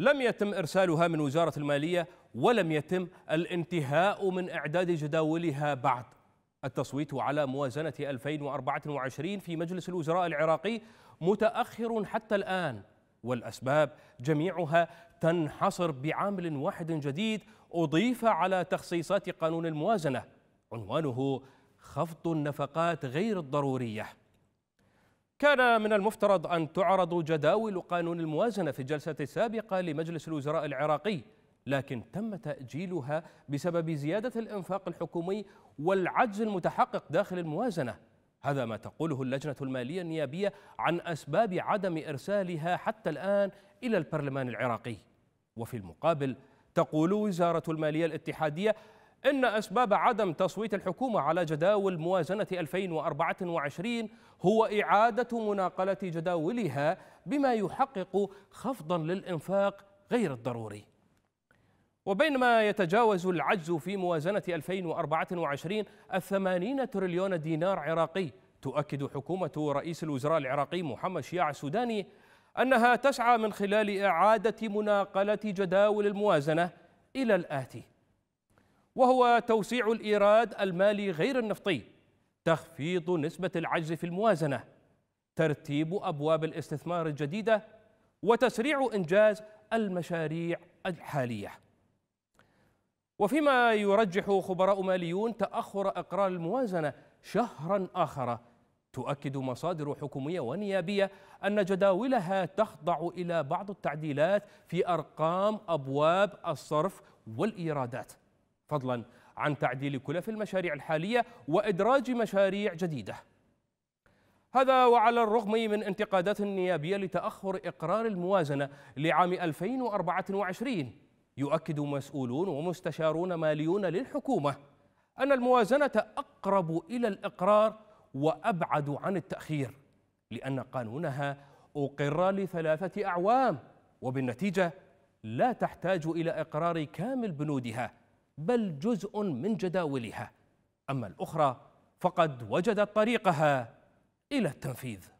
لم يتم إرسالها من وزارة المالية ولم يتم الانتهاء من إعداد جداولها بعد التصويت على موازنة 2024 في مجلس الوزراء العراقي متأخر حتى الآن والأسباب جميعها تنحصر بعامل واحد جديد أضيف على تخصيصات قانون الموازنة عنوانه خفض النفقات غير الضرورية كان من المفترض أن تعرض جداول قانون الموازنة في الجلسة السابقة لمجلس الوزراء العراقي لكن تم تأجيلها بسبب زيادة الإنفاق الحكومي والعجز المتحقق داخل الموازنة هذا ما تقوله اللجنة المالية النيابية عن أسباب عدم إرسالها حتى الآن إلى البرلمان العراقي وفي المقابل تقول وزارة المالية الاتحادية إن أسباب عدم تصويت الحكومة على جداول موازنة 2024 هو إعادة مناقلة جداولها بما يحقق خفضا للإنفاق غير الضروري وبينما يتجاوز العجز في موازنة 2024 الثمانين تريليون دينار عراقي تؤكد حكومة رئيس الوزراء العراقي محمد شياع السوداني أنها تسعى من خلال إعادة مناقلة جداول الموازنة إلى الآتي وهو توسيع الإيراد المالي غير النفطي تخفيض نسبة العجز في الموازنة ترتيب أبواب الاستثمار الجديدة وتسريع إنجاز المشاريع الحالية وفيما يرجح خبراء ماليون تأخر أقرار الموازنة شهرا آخر تؤكد مصادر حكومية ونيابية أن جداولها تخضع إلى بعض التعديلات في أرقام أبواب الصرف والإيرادات فضلا عن تعديل كلف المشاريع الحالية وإدراج مشاريع جديدة هذا وعلى الرغم من انتقادات النيابية لتأخر إقرار الموازنة لعام 2024 يؤكد مسؤولون ومستشارون ماليون للحكومة أن الموازنة أقرب إلى الإقرار وأبعد عن التأخير لأن قانونها أقر لثلاثة أعوام وبالنتيجة لا تحتاج إلى إقرار كامل بنودها بل جزء من جداولها اما الاخرى فقد وجدت طريقها الى التنفيذ